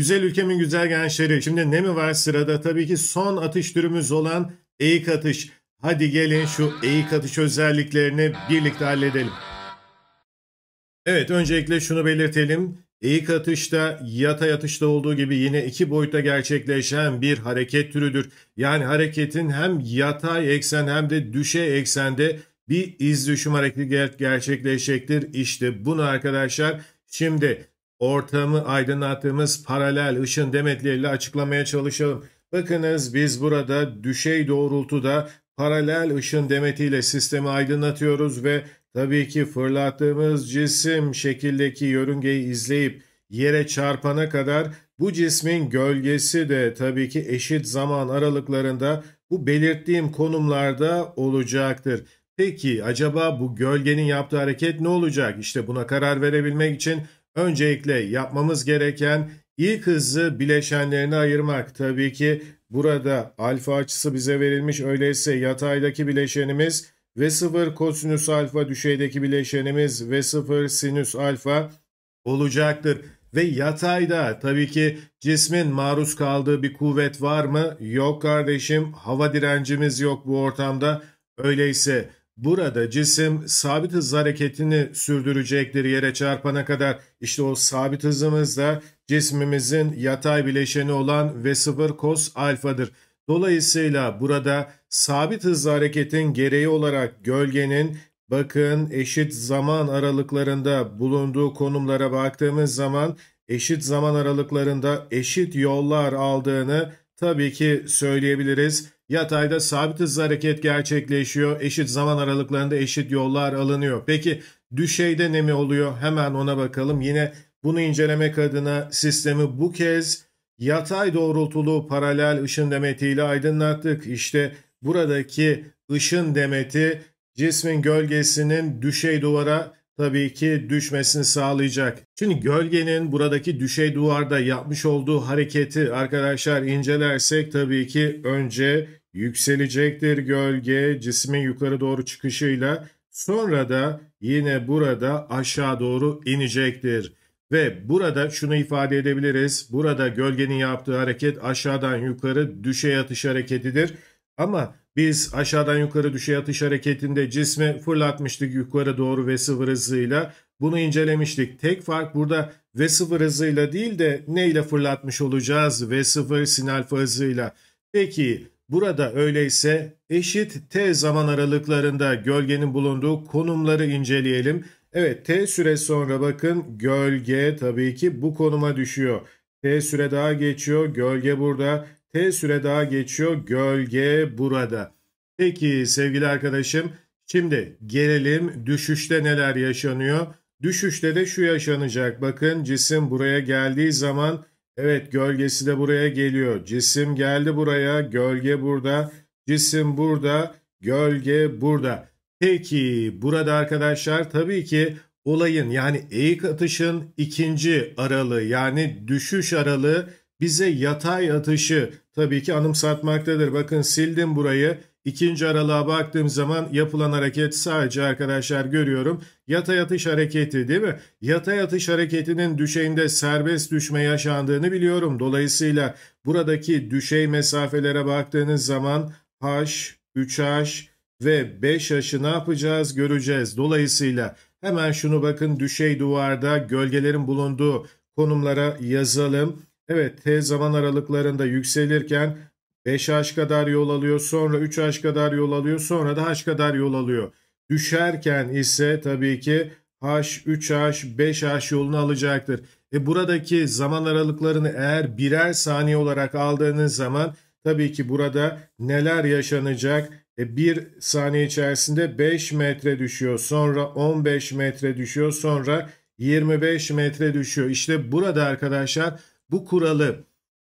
Güzel ülkemin güzel gençleri. Şimdi ne mi var sırada? Tabii ki son atış türümüz olan eğik atış. Hadi gelin şu eğik atış özelliklerini birlikte halledelim. Evet öncelikle şunu belirtelim. Eğik atışta yatay atışta olduğu gibi yine iki boyutta gerçekleşen bir hareket türüdür. Yani hareketin hem yatay eksen hem de düşe eksende bir iz düşüm hareketi gerçekleşecektir. İşte bunu arkadaşlar şimdi ortamı aydınlattığımız paralel ışın demetleriyle açıklamaya çalışalım. Bakınız biz burada düşey doğrultuda paralel ışın demetiyle sistemi aydınlatıyoruz ve tabii ki fırlattığımız cisim şekildeki yörüngeyi izleyip yere çarpana kadar bu cismin gölgesi de tabii ki eşit zaman aralıklarında bu belirttiğim konumlarda olacaktır. Peki acaba bu gölgenin yaptığı hareket ne olacak? İşte buna karar verebilmek için Öncelikle yapmamız gereken ilk hızı bileşenlerine ayırmak. Tabii ki burada alfa açısı bize verilmiş. Öyleyse yataydaki bileşenimiz ve 0 kosinüs alfa düşeydeki bileşenimiz ve 0 sinüs alfa olacaktır. Ve yatayda tabii ki cismin maruz kaldığı bir kuvvet var mı? Yok kardeşim hava direncimiz yok bu ortamda. Öyleyse Burada cisim sabit hız hareketini sürdürecektir yere çarpana kadar. İşte o sabit hızımız da cismimizin yatay bileşeni olan V0 cos alfadır. Dolayısıyla burada sabit hızlı hareketin gereği olarak gölgenin bakın eşit zaman aralıklarında bulunduğu konumlara baktığımız zaman eşit zaman aralıklarında eşit yollar aldığını Tabii ki söyleyebiliriz. Yatayda sabit hızlı hareket gerçekleşiyor. Eşit zaman aralıklarında eşit yollar alınıyor. Peki düşeyde ne mi oluyor? Hemen ona bakalım. Yine bunu incelemek adına sistemi bu kez yatay doğrultulu paralel ışın demetiyle aydınlattık. İşte buradaki ışın demeti cismin gölgesinin düşey duvara tabii ki düşmesini sağlayacak. Şimdi gölgenin buradaki düşey duvarda yapmış olduğu hareketi arkadaşlar incelersek tabii ki önce yükselecektir gölge cismin yukarı doğru çıkışıyla sonra da yine burada aşağı doğru inecektir. Ve burada şunu ifade edebiliriz. Burada gölgenin yaptığı hareket aşağıdan yukarı düşey atış hareketidir. Ama biz aşağıdan yukarı düşe atış hareketinde cismi fırlatmıştık yukarı doğru ve sıfır hızıyla. Bunu incelemiştik. Tek fark burada ve sıfır hızıyla değil de ne ile fırlatmış olacağız ve sıfır sin alfa hızıyla. Peki burada öyleyse eşit t zaman aralıklarında gölgenin bulunduğu konumları inceleyelim. Evet t süre sonra bakın gölge tabii ki bu konuma düşüyor. T süre daha geçiyor. Gölge burada. T süre daha geçiyor. Gölge burada. Peki sevgili arkadaşım şimdi gelelim düşüşte neler yaşanıyor? Düşüşte de şu yaşanacak. Bakın cisim buraya geldiği zaman evet gölgesi de buraya geliyor. Cisim geldi buraya, gölge burada, cisim burada, gölge burada. Peki burada arkadaşlar tabii ki olayın yani eğik atışın ikinci aralığı yani düşüş aralığı bize yatay atışı tabii ki anımsatmaktadır. Bakın sildim burayı. İkinci aralığa baktığım zaman yapılan hareket sadece arkadaşlar görüyorum. Yatay atış hareketi değil mi? Yatay atış hareketinin düşeğinde serbest düşme yaşandığını biliyorum. Dolayısıyla buradaki düşey mesafelere baktığınız zaman H, 3H ve 5H'ı ne yapacağız göreceğiz. Dolayısıyla hemen şunu bakın düşey duvarda gölgelerin bulunduğu konumlara yazalım. Evet T zaman aralıklarında yükselirken 5H kadar yol alıyor sonra 3H kadar yol alıyor sonra da H kadar yol alıyor. Düşerken ise tabii ki H, 3H, 5H yolunu alacaktır. E buradaki zaman aralıklarını eğer birer saniye olarak aldığınız zaman tabii ki burada neler yaşanacak? E bir saniye içerisinde 5 metre düşüyor sonra 15 metre düşüyor sonra 25 metre düşüyor. İşte burada arkadaşlar bu kuralı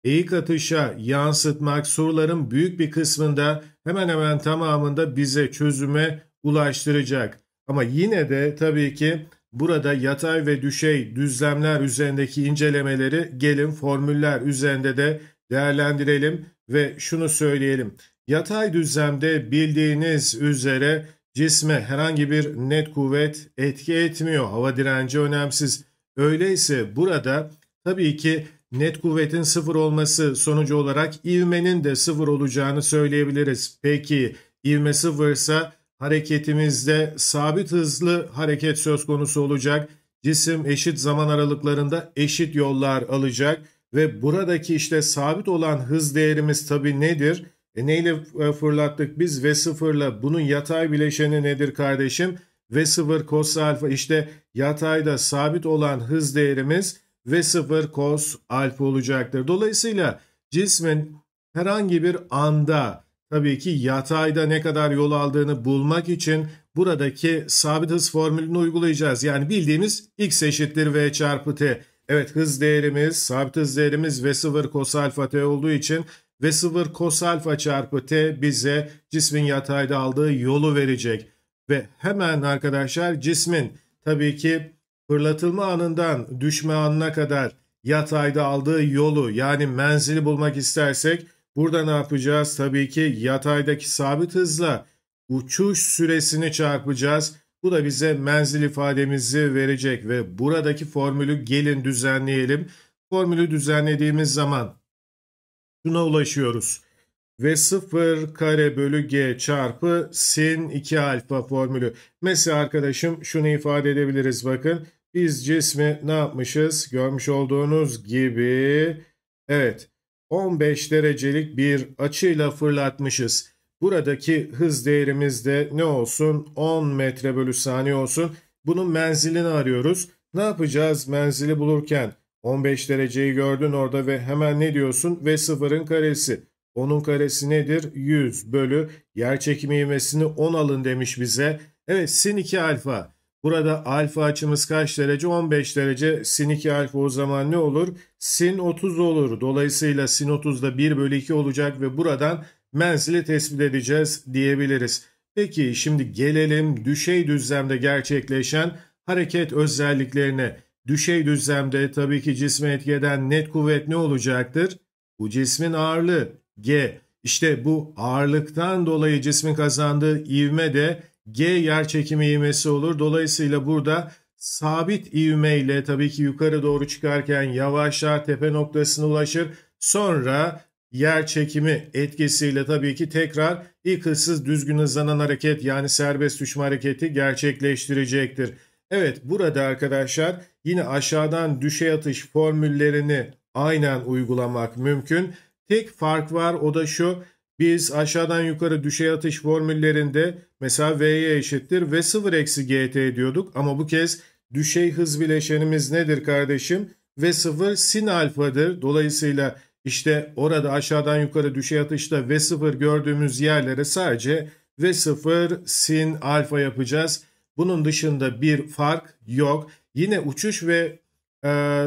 eğik atışa yansıtmak soruların büyük bir kısmında hemen hemen tamamında bize çözüme ulaştıracak. Ama yine de tabii ki burada yatay ve düşey düzlemler üzerindeki incelemeleri gelin formüller üzerinde de değerlendirelim ve şunu söyleyelim. Yatay düzlemde bildiğiniz üzere cisme herhangi bir net kuvvet etki etmiyor. Hava direnci önemsiz. Öyleyse burada tabii ki net kuvvetin sıfır olması sonucu olarak ivmenin de sıfır olacağını söyleyebiliriz. Peki ivme sıfırsa hareketimizde sabit hızlı hareket söz konusu olacak. Cisim eşit zaman aralıklarında eşit yollar alacak ve buradaki işte sabit olan hız değerimiz tabi nedir? E neyle fırlattık biz? V sıfırla bunun yatay bileşeni nedir kardeşim? V sıfır cos alfa işte yatayda sabit olan hız değerimiz v 0 cos alfa olacaktır. Dolayısıyla cismin herhangi bir anda tabii ki yatayda ne kadar yol aldığını bulmak için buradaki sabit hız formülünü uygulayacağız. Yani bildiğimiz x eşittir v çarpı t. Evet hız değerimiz, sabit hız değerimiz v 0 cos alfa t olduğu için v 0 cos alfa çarpı t bize cismin yatayda aldığı yolu verecek. Ve hemen arkadaşlar cismin tabii ki fırlatılma anından düşme anına kadar yatayda aldığı yolu yani menzili bulmak istersek burada ne yapacağız? Tabii ki yataydaki sabit hızla uçuş süresini çarpacağız. Bu da bize menzil ifademizi verecek ve buradaki formülü gelin düzenleyelim. Formülü düzenlediğimiz zaman şuna ulaşıyoruz ve 0 kare bölü g çarpı sin 2 alfa formülü. Mesela arkadaşım şunu ifade edebiliriz bakın. Biz cismi ne yapmışız? Görmüş olduğunuz gibi evet 15 derecelik bir açıyla fırlatmışız. Buradaki hız değerimiz de ne olsun? 10 metre bölü saniye olsun. Bunun menzilini arıyoruz. Ne yapacağız menzili bulurken? 15 dereceyi gördün orada ve hemen ne diyorsun? V sıfırın karesi. Onun karesi nedir? 100 bölü yer çekimi ivmesini 10 alın demiş bize. Evet sin 2 alfa. Burada alfa açımız kaç derece? 15 derece. Sin 2 alfa o zaman ne olur? Sin 30 olur. Dolayısıyla sin 30 da 1 bölü 2 olacak ve buradan menzili tespit edeceğiz diyebiliriz. Peki şimdi gelelim düşey düzlemde gerçekleşen hareket özelliklerine. Düşey düzlemde tabii ki cisme etki eden net kuvvet ne olacaktır? Bu cismin ağırlığı. G. İşte bu ağırlıktan dolayı cismin kazandığı ivme de G yer çekimi ivmesi olur. Dolayısıyla burada sabit ivme ile tabii ki yukarı doğru çıkarken yavaşlar tepe noktasına ulaşır. Sonra yer çekimi etkisiyle tabii ki tekrar ilk hızsız düzgün hızlanan hareket yani serbest düşme hareketi gerçekleştirecektir. Evet burada arkadaşlar yine aşağıdan düşe atış formüllerini aynen uygulamak mümkün. Tek fark var o da şu. Biz aşağıdan yukarı düşey atış formüllerinde mesela V'ye eşittir V sıfır eksi GT diyorduk. Ama bu kez düşey hız bileşenimiz nedir kardeşim? V sıfır sin alfadır. Dolayısıyla işte orada aşağıdan yukarı düşey atışta V sıfır gördüğümüz yerlere sadece V sıfır sin alfa yapacağız. Bunun dışında bir fark yok. Yine uçuş ve e,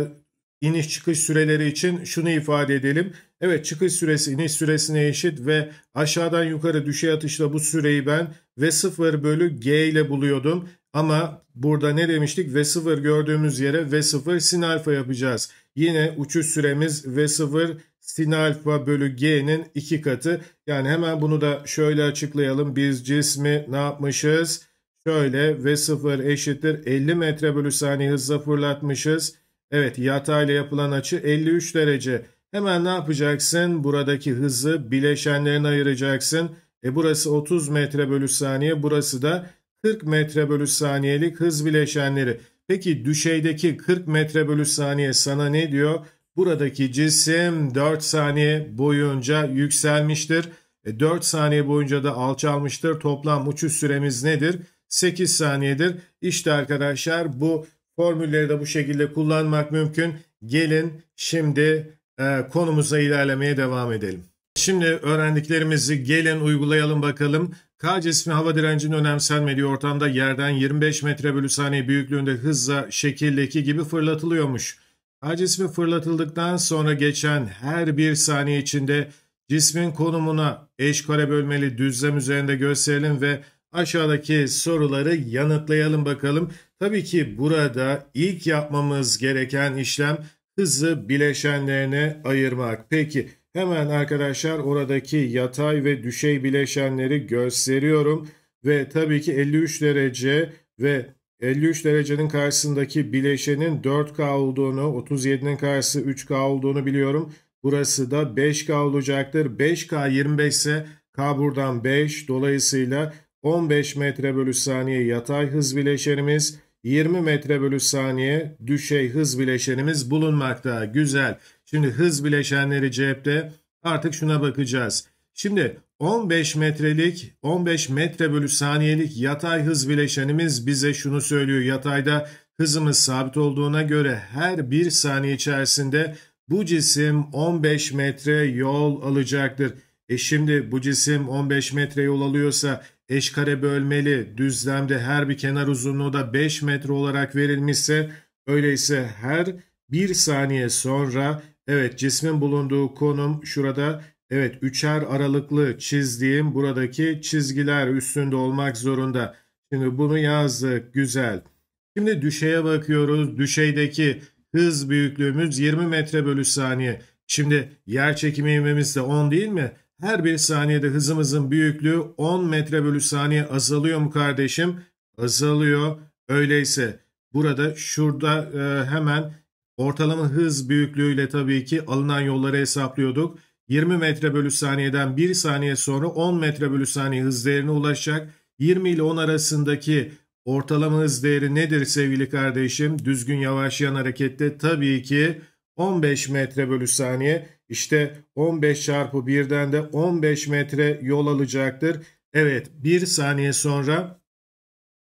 iniş çıkış süreleri için şunu ifade edelim. Evet çıkış süresi iniş süresine eşit ve aşağıdan yukarı düşey atışla bu süreyi ben V0 bölü G ile buluyordum. Ama burada ne demiştik? V0 gördüğümüz yere V0 sin alfa yapacağız. Yine uçuş süremiz V0 sin alfa bölü G'nin iki katı. Yani hemen bunu da şöyle açıklayalım. Biz cismi ne yapmışız? Şöyle V0 eşittir 50 metre bölü saniye hızla fırlatmışız. Evet yatayla yapılan açı 53 derece. Hemen ne yapacaksın? Buradaki hızı bileşenlerine ayıracaksın. E burası 30 metre bölü saniye, burası da 40 metre bölü saniyelik hız bileşenleri. Peki düşeydeki 40 metre bölü saniye sana ne diyor? Buradaki cisim 4 saniye boyunca yükselmiştir. E 4 saniye boyunca da alçalmıştır. Toplam uçuş süremiz nedir? 8 saniyedir. İşte arkadaşlar bu formülleri de bu şekilde kullanmak mümkün. Gelin şimdi ee, konumuza ilerlemeye devam edelim. Şimdi öğrendiklerimizi gelin uygulayalım bakalım. K cismi hava direncinin önemsenmediği ortamda yerden 25 metre bölü saniye büyüklüğünde hızla şekildeki gibi fırlatılıyormuş. K cismi fırlatıldıktan sonra geçen her bir saniye içinde cismin konumuna eş kare bölmeli düzlem üzerinde gösterelim ve aşağıdaki soruları yanıtlayalım bakalım. Tabii ki burada ilk yapmamız gereken işlem hızı bileşenlerine ayırmak. Peki hemen arkadaşlar oradaki yatay ve düşey bileşenleri gösteriyorum. Ve tabii ki 53 derece ve 53 derecenin karşısındaki bileşenin 4K olduğunu, 37'nin karşısı 3K olduğunu biliyorum. Burası da 5K olacaktır. 5K 25 ise K buradan 5. Dolayısıyla 15 metre bölü saniye yatay hız bileşenimiz. 20 metre bölü saniye düşey hız bileşenimiz bulunmakta. Güzel. Şimdi hız bileşenleri cepte. Artık şuna bakacağız. Şimdi 15 metrelik 15 metre bölü saniyelik yatay hız bileşenimiz bize şunu söylüyor. Yatayda hızımız sabit olduğuna göre her bir saniye içerisinde bu cisim 15 metre yol alacaktır. E şimdi bu cisim 15 metre yol alıyorsa eşkare bölmeli düzlemde her bir kenar uzunluğu da 5 metre olarak verilmişse öyleyse her bir saniye sonra evet cismin bulunduğu konum şurada evet üçer aralıklı çizdiğim buradaki çizgiler üstünde olmak zorunda. Şimdi bunu yazdık güzel. Şimdi düşeye bakıyoruz. Düşeydeki hız büyüklüğümüz 20 metre bölü saniye. Şimdi yer çekimi ivmemiz de 10 değil mi? Her bir saniyede hızımızın büyüklüğü 10 metre bölü saniye azalıyor mu kardeşim? Azalıyor. Öyleyse burada şurada e, hemen ortalama hız büyüklüğüyle tabii ki alınan yolları hesaplıyorduk. 20 metre bölü saniyeden 1 saniye sonra 10 metre bölü saniye hız değerine ulaşacak. 20 ile 10 arasındaki ortalama hız değeri nedir sevgili kardeşim? Düzgün yavaşlayan harekette tabii ki 15 metre bölü saniye. İşte 15 çarpı 1'den de 15 metre yol alacaktır. Evet bir saniye sonra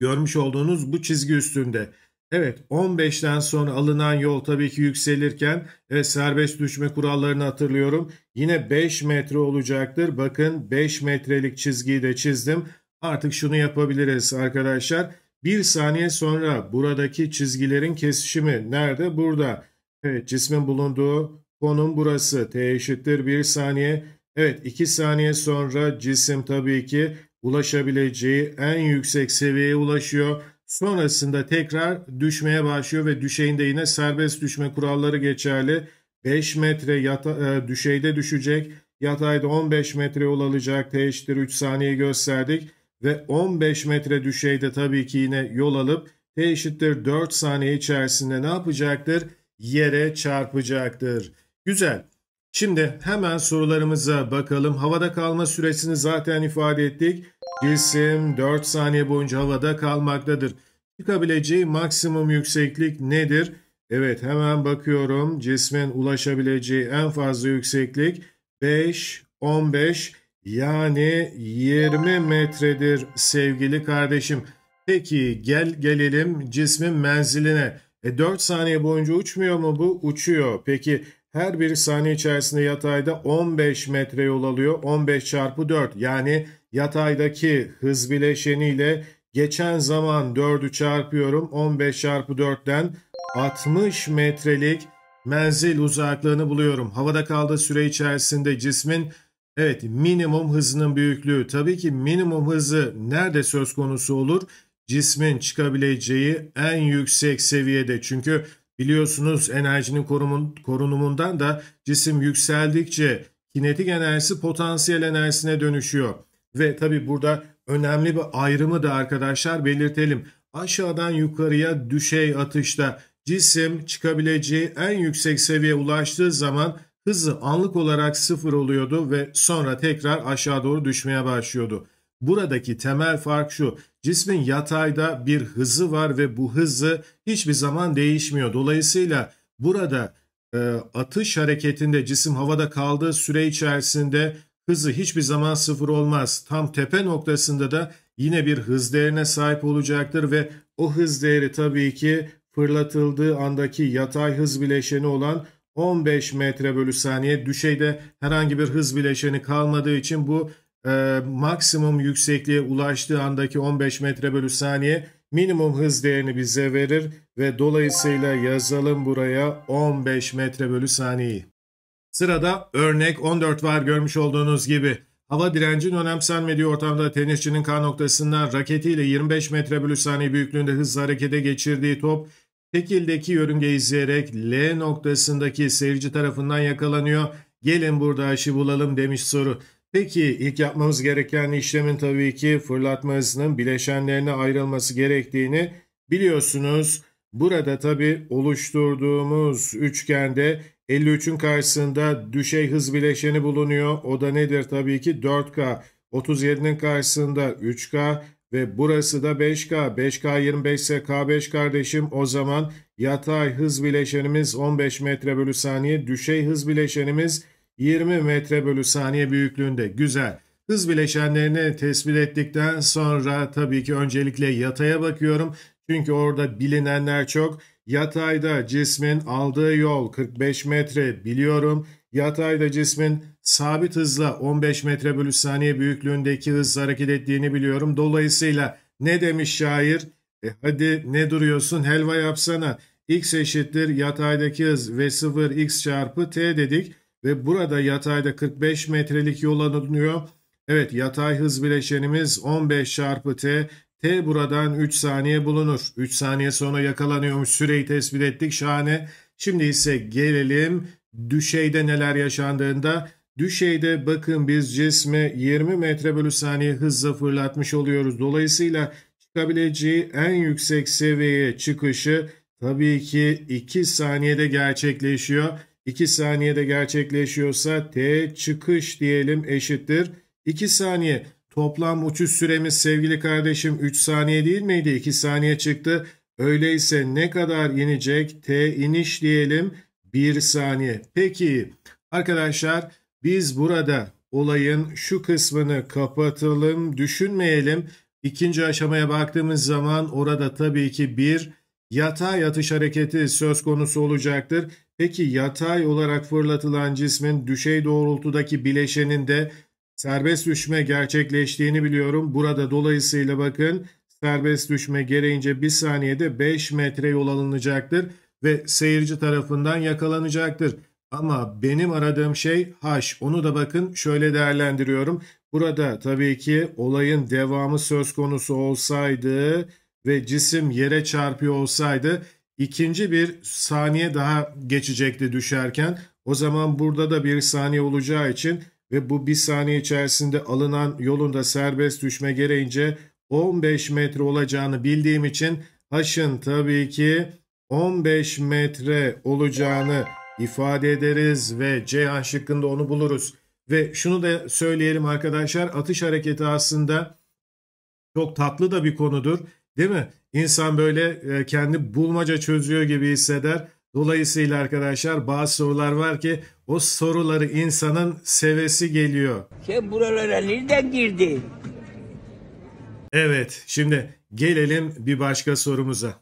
görmüş olduğunuz bu çizgi üstünde. Evet 15'ten sonra alınan yol tabii ki yükselirken evet, serbest düşme kurallarını hatırlıyorum. Yine 5 metre olacaktır. Bakın 5 metrelik çizgiyi de çizdim. Artık şunu yapabiliriz arkadaşlar. 1 saniye sonra buradaki çizgilerin kesişimi nerede? Burada. Evet cismin bulunduğu Konum burası. T eşittir 1 saniye. Evet 2 saniye sonra cisim tabii ki ulaşabileceği en yüksek seviyeye ulaşıyor. Sonrasında tekrar düşmeye başlıyor ve düşeyinde yine serbest düşme kuralları geçerli. 5 metre yata, e, düşeyde düşecek. Yatayda 15 metre yol alacak. T eşittir 3 saniye gösterdik. Ve 15 metre düşeyde tabii ki yine yol alıp T eşittir 4 saniye içerisinde ne yapacaktır? Yere çarpacaktır. Güzel. Şimdi hemen sorularımıza bakalım. Havada kalma süresini zaten ifade ettik. Cisim 4 saniye boyunca havada kalmaktadır. Çıkabileceği maksimum yükseklik nedir? Evet hemen bakıyorum. Cismin ulaşabileceği en fazla yükseklik 5, 15 yani 20 metredir sevgili kardeşim. Peki gel gelelim cismin menziline. E, 4 saniye boyunca uçmuyor mu bu? Uçuyor. Peki her bir saniye içerisinde yatayda 15 metre yol alıyor. 15 çarpı 4 yani yataydaki hız bileşeniyle geçen zaman 4'ü çarpıyorum. 15 çarpı 4'ten 60 metrelik menzil uzaklığını buluyorum. Havada kaldığı süre içerisinde cismin evet minimum hızının büyüklüğü. Tabii ki minimum hızı nerede söz konusu olur? Cismin çıkabileceği en yüksek seviyede. Çünkü Biliyorsunuz enerjinin korunumundan da cisim yükseldikçe kinetik enerjisi potansiyel enerjisine dönüşüyor. Ve tabi burada önemli bir ayrımı da arkadaşlar belirtelim. Aşağıdan yukarıya düşey atışta cisim çıkabileceği en yüksek seviyeye ulaştığı zaman hızı anlık olarak sıfır oluyordu ve sonra tekrar aşağı doğru düşmeye başlıyordu. Buradaki temel fark şu. Cismin yatayda bir hızı var ve bu hızı hiçbir zaman değişmiyor. Dolayısıyla burada e, atış hareketinde cisim havada kaldığı süre içerisinde hızı hiçbir zaman sıfır olmaz. Tam tepe noktasında da yine bir hız değerine sahip olacaktır ve o hız değeri tabii ki fırlatıldığı andaki yatay hız bileşeni olan 15 metre bölü saniye düşeyde herhangi bir hız bileşeni kalmadığı için bu e, maksimum yüksekliğe ulaştığı andaki 15 metre bölü saniye minimum hız değerini bize verir ve dolayısıyla yazalım buraya 15 metre bölü saniyeyi. Sırada örnek 14 var görmüş olduğunuz gibi. Hava direncin önemsenmediği ortamda tenisçinin K noktasından raketiyle 25 metre bölü saniye büyüklüğünde hızla harekete geçirdiği top tekildeki yörüngeyi izleyerek L noktasındaki seyirci tarafından yakalanıyor. Gelin burada aşı bulalım demiş soru. Peki ilk yapmamız gereken işlemin tabii ki fırlatma hızının bileşenlerine ayrılması gerektiğini biliyorsunuz. Burada tabii oluşturduğumuz üçgende 53'ün karşısında düşey hız bileşeni bulunuyor. O da nedir tabii ki 4K. 37'nin karşısında 3K ve burası da 5K. 5K 25 ise K5 kardeşim o zaman yatay hız bileşenimiz 15 metre bölü saniye. Düşey hız bileşenimiz 20 metre bölü saniye büyüklüğünde. Güzel. Hız bileşenlerini tespit ettikten sonra tabii ki öncelikle yataya bakıyorum. Çünkü orada bilinenler çok. Yatayda cismin aldığı yol 45 metre biliyorum. Yatayda cismin sabit hızla 15 metre bölü saniye büyüklüğündeki hızla hareket ettiğini biliyorum. Dolayısıyla ne demiş şair? E hadi ne duruyorsun helva yapsana. X eşittir yataydaki hız V0 X çarpı T dedik ve burada yatayda 45 metrelik yol alınıyor. Evet yatay hız bileşenimiz 15 çarpı t. T buradan 3 saniye bulunur. 3 saniye sonra yakalanıyormuş süreyi tespit ettik şahane. Şimdi ise gelelim düşeyde neler yaşandığında. Düşeyde bakın biz cismi 20 metre bölü saniye hızla fırlatmış oluyoruz. Dolayısıyla çıkabileceği en yüksek seviyeye çıkışı tabii ki 2 saniyede gerçekleşiyor. 2 saniyede gerçekleşiyorsa t çıkış diyelim eşittir. 2 saniye toplam uçuş süremiz sevgili kardeşim 3 saniye değil miydi? 2 saniye çıktı. Öyleyse ne kadar inecek? T iniş diyelim 1 saniye. Peki arkadaşlar biz burada olayın şu kısmını kapatalım düşünmeyelim. İkinci aşamaya baktığımız zaman orada tabii ki bir yatay yatış hareketi söz konusu olacaktır. Peki yatay olarak fırlatılan cismin düşey doğrultudaki bileşeninde serbest düşme gerçekleştiğini biliyorum. Burada dolayısıyla bakın serbest düşme gereğince bir saniyede 5 metre yol alınacaktır ve seyirci tarafından yakalanacaktır. Ama benim aradığım şey H. Onu da bakın şöyle değerlendiriyorum. Burada tabii ki olayın devamı söz konusu olsaydı ve cisim yere çarpıyor olsaydı ikinci bir saniye daha geçecekti düşerken. O zaman burada da bir saniye olacağı için ve bu bir saniye içerisinde alınan yolunda serbest düşme gereğince 15 metre olacağını bildiğim için H'ın tabii ki 15 metre olacağını ifade ederiz ve Ceyhan şıkkında onu buluruz. Ve şunu da söyleyelim arkadaşlar atış hareketi aslında çok tatlı da bir konudur. Değil mi? İnsan böyle e, kendi bulmaca çözüyor gibi hisseder. Dolayısıyla arkadaşlar bazı sorular var ki o soruları insanın sevesi geliyor. Sen buralara nereden girdin? Evet şimdi gelelim bir başka sorumuza.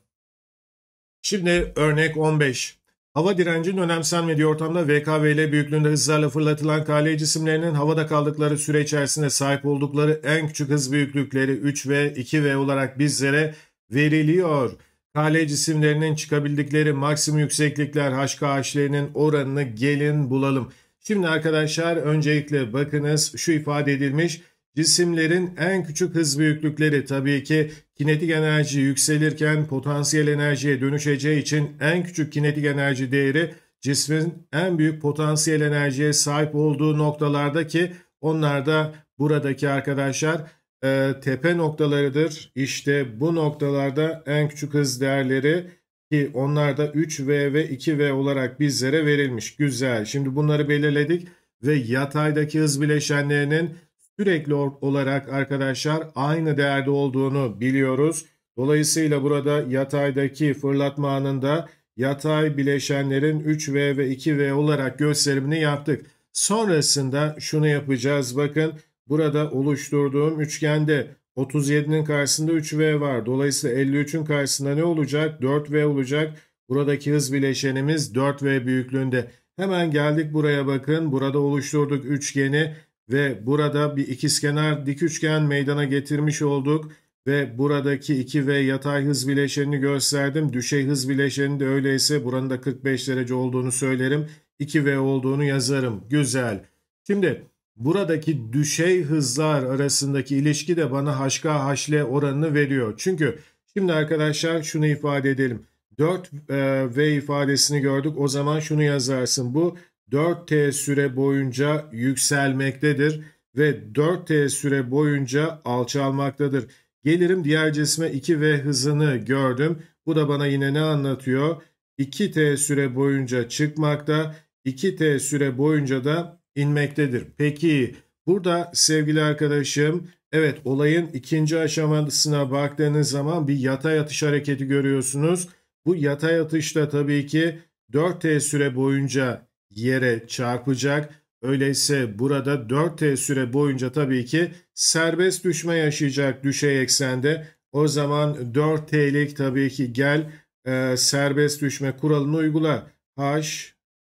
Şimdi örnek 15. Hava direncinin önemsenmediği ortamda VKVL büyüklüğünde hızlarla fırlatılan KL cisimlerinin havada kaldıkları süre içerisinde sahip oldukları en küçük hız büyüklükleri 3V, 2V olarak bizlere veriliyor. KL cisimlerinin çıkabildikleri maksimum yükseklikler HKH'lerinin oranını gelin bulalım. Şimdi arkadaşlar öncelikle bakınız şu ifade edilmiş Cisimlerin en küçük hız büyüklükleri tabii ki kinetik enerji yükselirken potansiyel enerjiye dönüşeceği için en küçük kinetik enerji değeri cismin en büyük potansiyel enerjiye sahip olduğu noktalardaki onlar da buradaki arkadaşlar e, tepe noktalarıdır. İşte bu noktalarda en küçük hız değerleri ki onlar da 3V ve 2V olarak bizlere verilmiş. Güzel. Şimdi bunları belirledik ve yataydaki hız bileşenlerinin sürekli olarak arkadaşlar aynı değerde olduğunu biliyoruz. Dolayısıyla burada yataydaki fırlatma anında yatay bileşenlerin 3V ve 2V olarak gösterimini yaptık. Sonrasında şunu yapacağız bakın burada oluşturduğum üçgende 37'nin karşısında 3V var. Dolayısıyla 53'ün karşısında ne olacak? 4V olacak. Buradaki hız bileşenimiz 4V büyüklüğünde. Hemen geldik buraya bakın. Burada oluşturduk üçgeni ve burada bir ikizkenar dik üçgen meydana getirmiş olduk ve buradaki 2 ve yatay hız bileşenini gösterdim. Düşey hız bileşeni de öyleyse buranın da 45 derece olduğunu söylerim. 2V olduğunu yazarım. Güzel. Şimdi buradaki düşey hızlar arasındaki ilişki de bana HKHL oranını veriyor. Çünkü şimdi arkadaşlar şunu ifade edelim. 4V e, ifadesini gördük. O zaman şunu yazarsın. Bu 4T süre boyunca yükselmektedir ve 4T süre boyunca alçalmaktadır. Gelirim diğer cisme 2V hızını gördüm. Bu da bana yine ne anlatıyor? 2T süre boyunca çıkmakta, 2T süre boyunca da inmektedir. Peki burada sevgili arkadaşım evet olayın ikinci aşamasına baktığınız zaman bir yatay atış hareketi görüyorsunuz. Bu yatay atışta tabii ki 4T süre boyunca yere çarpacak. Öyleyse burada 4T süre boyunca tabii ki serbest düşme yaşayacak düşey eksende. O zaman 4T'lik tabii ki gel e, serbest düşme kuralını uygula. H,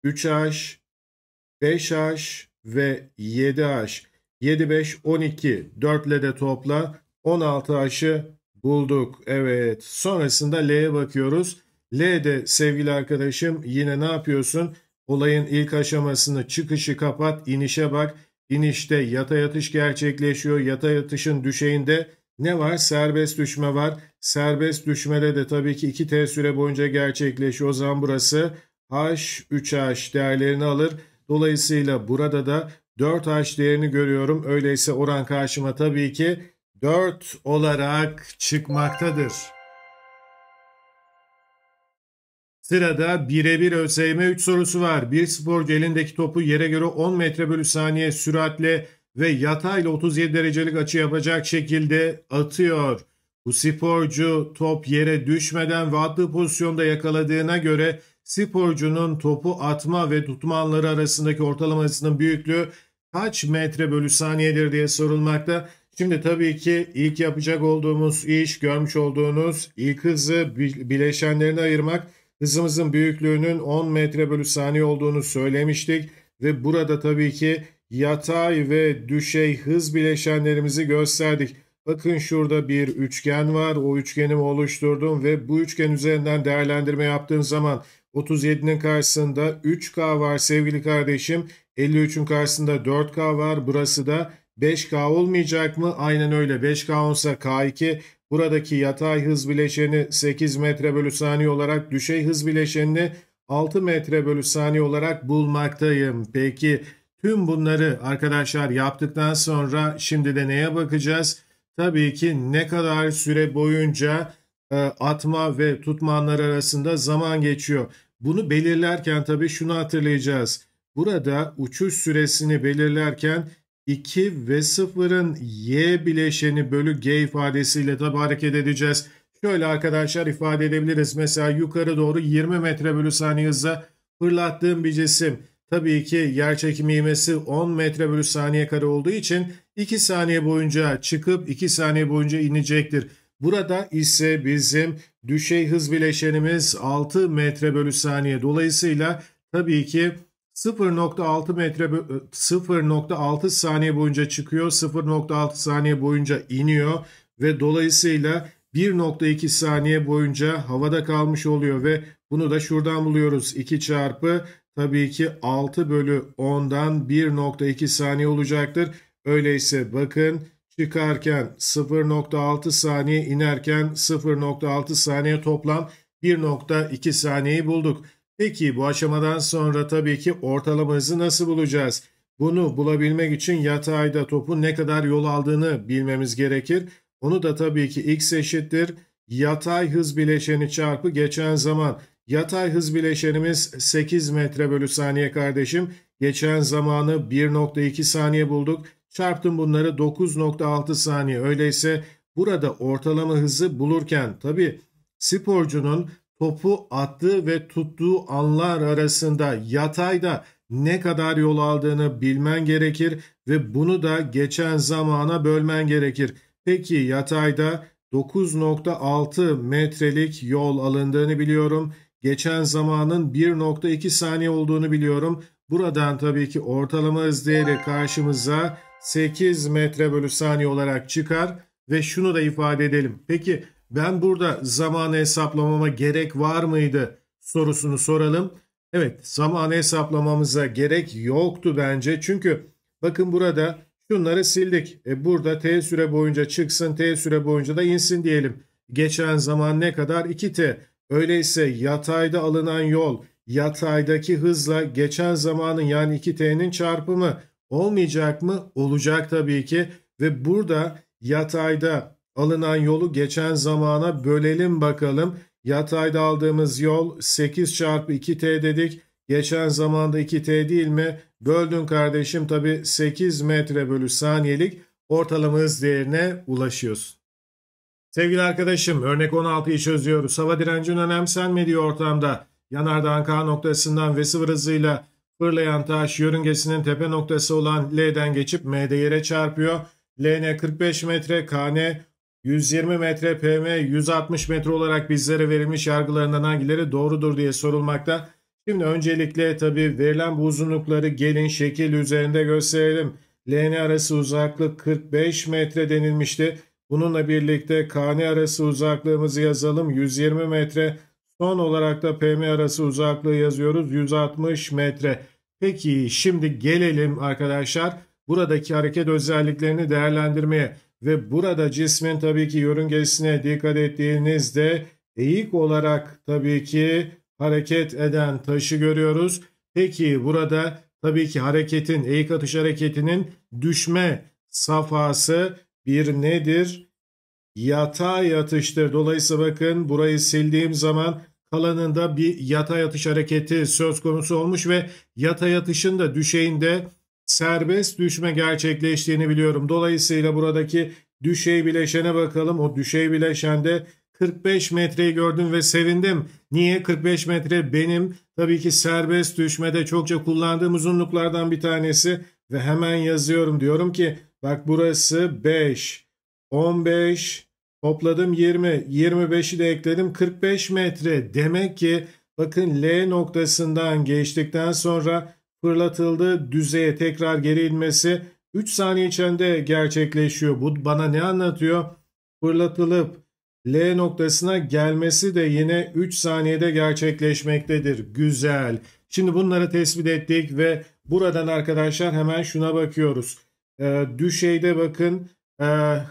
3H, 5H ve 7H. 7, 5, 12. 4 ile de topla. 16 aşı bulduk. Evet sonrasında L'ye bakıyoruz. L'de sevgili arkadaşım yine ne yapıyorsun? Olayın ilk aşamasını çıkışı kapat, inişe bak. İnişte yatay yatış gerçekleşiyor. Yatay yatışın düşeyinde ne var? Serbest düşme var. Serbest düşmede de tabii ki 2 T süre boyunca gerçekleşiyor. O zaman burası H, 3H değerlerini alır. Dolayısıyla burada da 4H değerini görüyorum. Öyleyse oran karşıma tabii ki 4 olarak çıkmaktadır. Sırada birebir ÖSYM 3 sorusu var. Bir sporcu elindeki topu yere göre 10 metre bölü saniye süratle ve yatayla 37 derecelik açı yapacak şekilde atıyor. Bu sporcu top yere düşmeden ve attığı pozisyonda yakaladığına göre sporcunun topu atma ve tutma anları arasındaki ortalamasının büyüklüğü kaç metre bölü saniyedir diye sorulmakta. Şimdi tabii ki ilk yapacak olduğumuz iş görmüş olduğunuz ilk hızı bileşenlerine ayırmak Hızımızın büyüklüğünün 10 metre bölü saniye olduğunu söylemiştik ve burada tabii ki yatay ve düşey hız bileşenlerimizi gösterdik. Bakın şurada bir üçgen var. O üçgeni oluşturdum ve bu üçgen üzerinden değerlendirme yaptığım zaman 37'nin karşısında 3K var sevgili kardeşim. 53'ün karşısında 4K var. Burası da 5K olmayacak mı? Aynen öyle. 5K olsa K2 buradaki yatay hız bileşeni 8 metre bölü saniye olarak düşey hız bileşenini 6 metre bölü saniye olarak bulmaktayım. Peki tüm bunları arkadaşlar yaptıktan sonra şimdi de neye bakacağız? Tabii ki ne kadar süre boyunca e, atma ve tutmanlar arasında zaman geçiyor. Bunu belirlerken tabii şunu hatırlayacağız. Burada uçuş süresini belirlerken 2 ve 0'ın y bileşeni bölü g ifadesiyle tabi hareket edeceğiz. Şöyle arkadaşlar ifade edebiliriz. Mesela yukarı doğru 20 metre bölü saniye hızla fırlattığım bir cisim. Tabii ki yer çekimi ivmesi 10 metre bölü saniye kare olduğu için 2 saniye boyunca çıkıp 2 saniye boyunca inecektir. Burada ise bizim düşey hız bileşenimiz 6 metre bölü saniye. Dolayısıyla tabii ki 0.6 metre 0.6 ıı, saniye boyunca çıkıyor, 0.6 saniye boyunca iniyor ve dolayısıyla 1.2 saniye boyunca havada kalmış oluyor ve bunu da şuradan buluyoruz. 2 çarpı tabii ki 6 bölü 10'dan 1.2 saniye olacaktır. Öyleyse bakın çıkarken 0.6 saniye inerken 0.6 saniye toplam 1.2 saniyeyi bulduk. Peki bu aşamadan sonra tabii ki ortalama hızı nasıl bulacağız? Bunu bulabilmek için yatayda topun ne kadar yol aldığını bilmemiz gerekir. Onu da tabii ki x eşittir yatay hız bileşeni çarpı geçen zaman. Yatay hız bileşenimiz 8 metre bölü saniye kardeşim. Geçen zamanı 1.2 saniye bulduk. Çarptım bunları 9.6 saniye. Öyleyse burada ortalama hızı bulurken tabii sporcunun topu attığı ve tuttuğu anlar arasında yatayda ne kadar yol aldığını bilmen gerekir ve bunu da geçen zamana bölmen gerekir. Peki yatayda 9.6 metrelik yol alındığını biliyorum. Geçen zamanın 1.2 saniye olduğunu biliyorum. Buradan tabii ki ortalama hız değeri karşımıza 8 metre bölü saniye olarak çıkar ve şunu da ifade edelim. Peki ben burada zamanı hesaplamama gerek var mıydı sorusunu soralım. Evet zamanı hesaplamamıza gerek yoktu bence. Çünkü bakın burada şunları sildik. E burada t süre boyunca çıksın t süre boyunca da insin diyelim. Geçen zaman ne kadar? 2t. Öyleyse yatayda alınan yol yataydaki hızla geçen zamanın yani 2t'nin çarpımı olmayacak mı? Olacak tabii ki. Ve burada yatayda Alınan yolu geçen zamana bölelim bakalım. Yatayda aldığımız yol 8 çarpı 2t dedik. Geçen zamanda 2t değil mi? Böldün kardeşim tabi 8 metre bölü saniyelik ortalama hız değerine ulaşıyorsun. Sevgili arkadaşım örnek 16'yı çözüyoruz. Hava direncinin önemsenmediği ortamda yanardağın K noktasından ve sıfır hızıyla fırlayan taş yörüngesinin tepe noktası olan L'den geçip M'de yere çarpıyor. L'n'e 45 metre, K'n'e 120 metre PM, 160 metre olarak bizlere verilmiş yargılarından hangileri doğrudur diye sorulmakta. Şimdi öncelikle tabi verilen bu uzunlukları gelin şekil üzerinde gösterelim. LN arası uzaklık 45 metre denilmişti. Bununla birlikte KN arası uzaklığımızı yazalım 120 metre. Son olarak da PM arası uzaklığı yazıyoruz 160 metre. Peki şimdi gelelim arkadaşlar buradaki hareket özelliklerini değerlendirmeye ve burada cismin tabii ki yörüngesine dikkat ettiğinizde eğik olarak tabii ki hareket eden taşı görüyoruz. Peki burada tabii ki hareketin, eğik atış hareketinin düşme safhası bir nedir? Yatay yatıştır. Dolayısıyla bakın burayı sildiğim zaman kalanında bir yatay atış hareketi söz konusu olmuş ve yatay atışın da düşeyinde serbest düşme gerçekleştiğini biliyorum. Dolayısıyla buradaki düşey bileşene bakalım. O düşey bileşende 45 metreyi gördüm ve sevindim. Niye 45 metre benim tabii ki serbest düşmede çokça kullandığım uzunluklardan bir tanesi ve hemen yazıyorum diyorum ki bak burası 5 15 topladım 20 25'i de ekledim 45 metre demek ki bakın L noktasından geçtikten sonra fırlatıldı. Düzeye tekrar geri inmesi 3 saniye içinde gerçekleşiyor. Bu bana ne anlatıyor? Fırlatılıp L noktasına gelmesi de yine 3 saniyede gerçekleşmektedir. Güzel. Şimdi bunları tespit ettik ve buradan arkadaşlar hemen şuna bakıyoruz. Ee, düşeyde bakın e,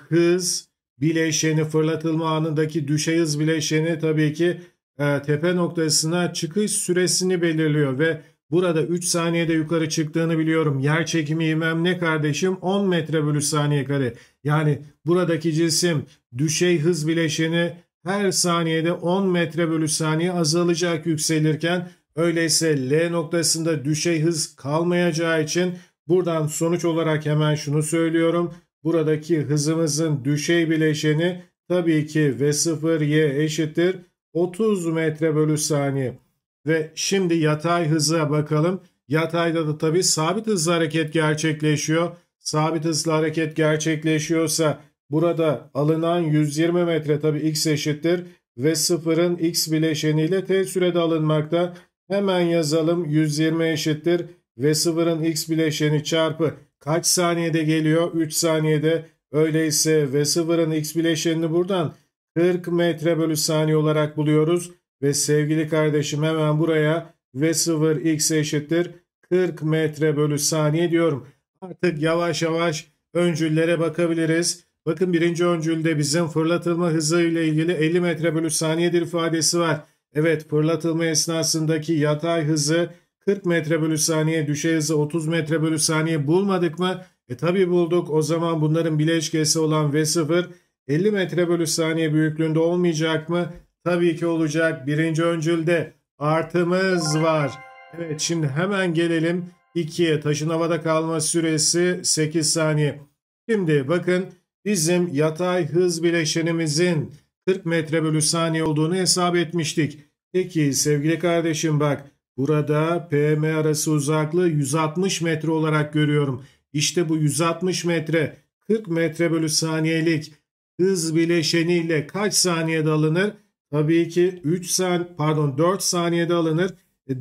hız bileşeni fırlatılma anındaki düşey hız bileşeni tabii ki e, tepe noktasına çıkış süresini belirliyor ve Burada 3 saniyede yukarı çıktığını biliyorum. Yer çekimi ivmem ne kardeşim? 10 metre bölü saniye kare. Yani buradaki cisim düşey hız bileşeni her saniyede 10 metre bölü saniye azalacak yükselirken öyleyse L noktasında düşey hız kalmayacağı için buradan sonuç olarak hemen şunu söylüyorum. Buradaki hızımızın düşey bileşeni tabii ki V0Y eşittir 30 metre bölü saniye. Ve şimdi yatay hıza bakalım. Yatayda da tabii sabit hızlı hareket gerçekleşiyor. Sabit hızlı hareket gerçekleşiyorsa burada alınan 120 metre tabii x eşittir ve sıfırın x bileşeniyle t sürede alınmakta. Hemen yazalım 120 eşittir ve sıfırın x bileşeni çarpı kaç saniyede geliyor? 3 saniyede. Öyleyse ve sıfırın x bileşenini buradan 40 metre bölü saniye olarak buluyoruz. Ve sevgili kardeşim hemen buraya V0 x eşittir 40 metre bölü saniye diyorum. Artık yavaş yavaş öncüllere bakabiliriz. Bakın birinci öncülde bizim fırlatılma hızı ile ilgili 50 metre bölü saniyedir ifadesi var. Evet fırlatılma esnasındaki yatay hızı 40 metre bölü saniye, düşey hızı 30 metre bölü saniye bulmadık mı? E tabi bulduk. O zaman bunların bileşkesi olan V0 50 metre bölü saniye büyüklüğünde olmayacak mı? tabii ki olacak. Birinci öncülde artımız var. Evet şimdi hemen gelelim 2'ye. Taşın havada kalma süresi 8 saniye. Şimdi bakın bizim yatay hız bileşenimizin 40 metre bölü saniye olduğunu hesap etmiştik. Peki sevgili kardeşim bak burada PM arası uzaklığı 160 metre olarak görüyorum. İşte bu 160 metre 40 metre bölü saniyelik hız bileşeniyle kaç saniyede alınır? Tabii ki 3 sen pardon 4 saniyede alınır.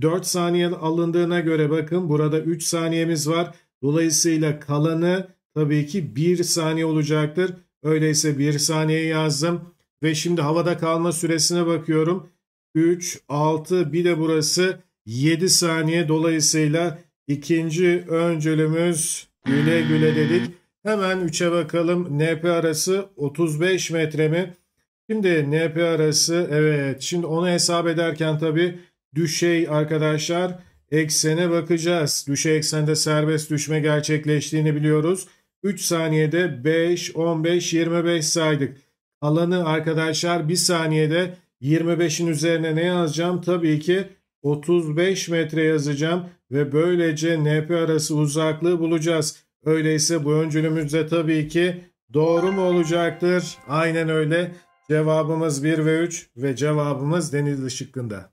4 e, saniye alındığına göre bakın burada 3 saniyemiz var. Dolayısıyla kalanı tabii ki 1 saniye olacaktır. Öyleyse 1 saniye yazdım. Ve şimdi havada kalma süresine bakıyorum. 3, 6 bir de burası 7 saniye. Dolayısıyla ikinci öncülümüz güle güle dedik. Hemen 3'e bakalım. NP arası 35 metre mi? Şimdi NP arası evet şimdi onu hesap ederken tabi düşey arkadaşlar eksene bakacağız. Düşey eksende serbest düşme gerçekleştiğini biliyoruz. 3 saniyede 5, 15, 25 saydık. Alanı arkadaşlar 1 saniyede 25'in üzerine ne yazacağım? Tabii ki 35 metre yazacağım ve böylece NP arası uzaklığı bulacağız. Öyleyse bu öncülümüz de tabii ki doğru mu olacaktır? Aynen öyle. Cevabımız 1 ve 3 ve cevabımız deniz şıkkında.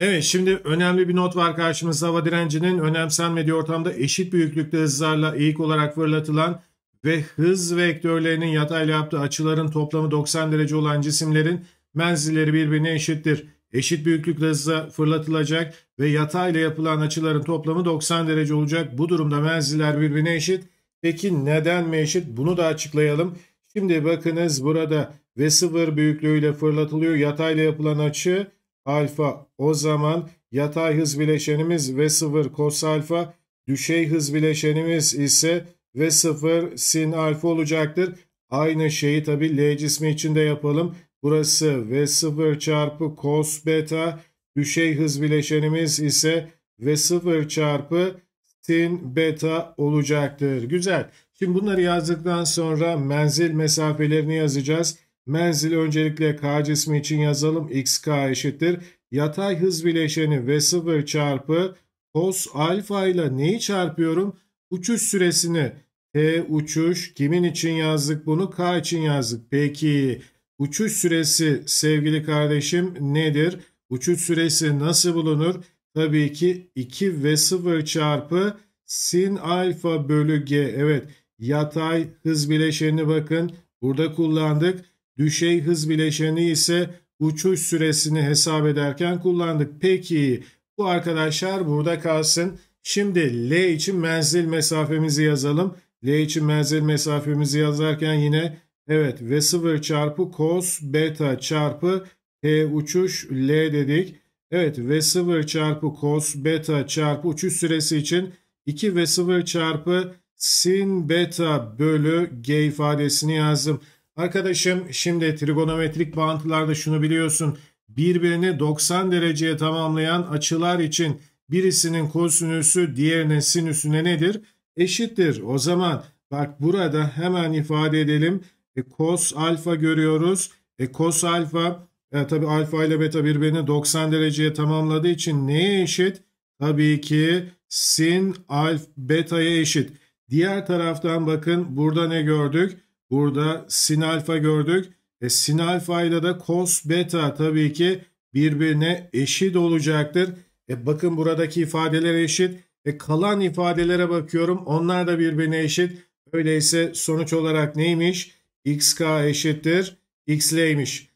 Evet şimdi önemli bir not var karşımızda hava direncinin önemsenmediği ortamda eşit büyüklükte hızlarla eğik olarak fırlatılan ve hız vektörlerinin yatayla yaptığı açıların toplamı 90 derece olan cisimlerin menzilleri birbirine eşittir. Eşit büyüklükte hızla fırlatılacak ve yatayla yapılan açıların toplamı 90 derece olacak. Bu durumda menziller birbirine eşit. Peki neden mi eşit? Bunu da açıklayalım. Şimdi bakınız burada v sıfır büyüklüğüyle fırlatılıyor. Yatayla yapılan açı alfa. O zaman yatay hız bileşenimiz v sıfır kos alfa. Düşey hız bileşenimiz ise v sıfır sin alfa olacaktır. Aynı şeyi tabi L cismi için de yapalım. Burası v sıfır çarpı kos beta. Düşey hız bileşenimiz ise v sıfır çarpı sin beta olacaktır. Güzel. Şimdi bunları yazdıktan sonra menzil mesafelerini yazacağız. Menzil öncelikle k cismi için yazalım. xk eşittir. Yatay hız bileşeni v0 çarpı cos alfa ile neyi çarpıyorum? Uçuş süresini. T uçuş kimin için yazdık bunu? K için yazdık. Peki uçuş süresi sevgili kardeşim nedir? Uçuş süresi nasıl bulunur? Tabii ki 2 v 0 çarpı sin alfa bölü g. Evet yatay hız bileşenini bakın burada kullandık. Düşey hız bileşeni ise uçuş süresini hesap ederken kullandık. Peki bu arkadaşlar burada kalsın. Şimdi L için menzil mesafemizi yazalım. L için menzil mesafemizi yazarken yine evet V0 çarpı cos beta çarpı P uçuş L dedik. Evet V0 çarpı cos beta çarpı uçuş süresi için 2 V0 çarpı sin beta bölü G ifadesini yazdım. Arkadaşım şimdi trigonometrik bağıntılarda şunu biliyorsun. Birbirini 90 dereceye tamamlayan açılar için birisinin kosinüsü diğerinin sinüsüne nedir? Eşittir. O zaman bak burada hemen ifade edelim. E, kos alfa görüyoruz. E, kos alfa e, tabi alfa ile beta birbirini 90 dereceye tamamladığı için neye eşit? Tabii ki sin alfa beta'ya eşit. Diğer taraftan bakın burada ne gördük? Burada sin alfa gördük. E, sin alfa ile de cos beta tabii ki birbirine eşit olacaktır. E, bakın buradaki ifadeler eşit. E, kalan ifadelere bakıyorum. Onlar da birbirine eşit. Öyleyse sonuç olarak neymiş? xk eşittir. xl'ymiş.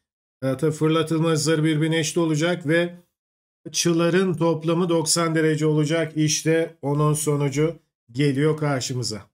E, tabii fırlatılma hızları birbirine eşit olacak ve açıların toplamı 90 derece olacak. İşte onun sonucu geliyor karşımıza.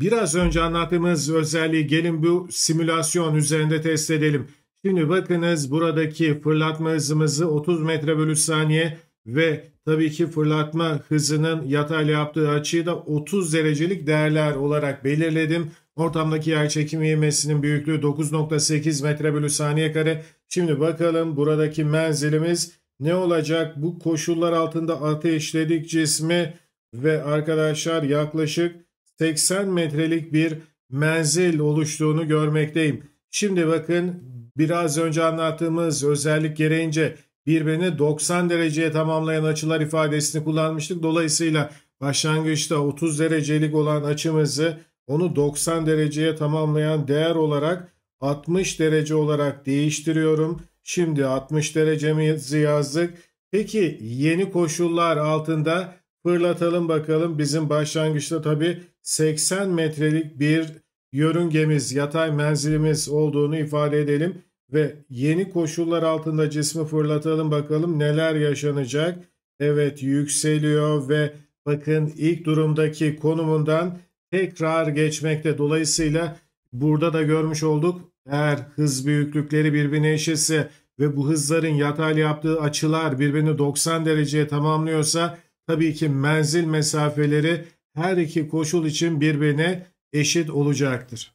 Biraz önce anlattığımız özelliği gelin bu simülasyon üzerinde test edelim. Şimdi bakınız buradaki fırlatma hızımızı 30 metre bölü saniye ve tabii ki fırlatma hızının yatayla yaptığı açıyı da 30 derecelik değerler olarak belirledim. Ortamdaki yer çekim ivmesinin büyüklüğü 9.8 metre bölü saniye kare. Şimdi bakalım buradaki menzilimiz ne olacak? Bu koşullar altında ateşledik cismi ve arkadaşlar yaklaşık 80 metrelik bir menzil oluştuğunu görmekteyim. Şimdi bakın biraz önce anlattığımız özellik gereğince birbirini 90 dereceye tamamlayan açılar ifadesini kullanmıştık. Dolayısıyla başlangıçta 30 derecelik olan açımızı onu 90 dereceye tamamlayan değer olarak 60 derece olarak değiştiriyorum. Şimdi 60 derecemizi yazdık. Peki yeni koşullar altında fırlatalım bakalım. Bizim başlangıçta tabii 80 metrelik bir yörüngemiz, yatay menzilimiz olduğunu ifade edelim ve yeni koşullar altında cismi fırlatalım bakalım neler yaşanacak. Evet yükseliyor ve bakın ilk durumdaki konumundan tekrar geçmekte. Dolayısıyla burada da görmüş olduk eğer hız büyüklükleri birbirine eşitse ve bu hızların yatay yaptığı açılar birbirini 90 dereceye tamamlıyorsa Tabii ki menzil mesafeleri her iki koşul için birbirine eşit olacaktır.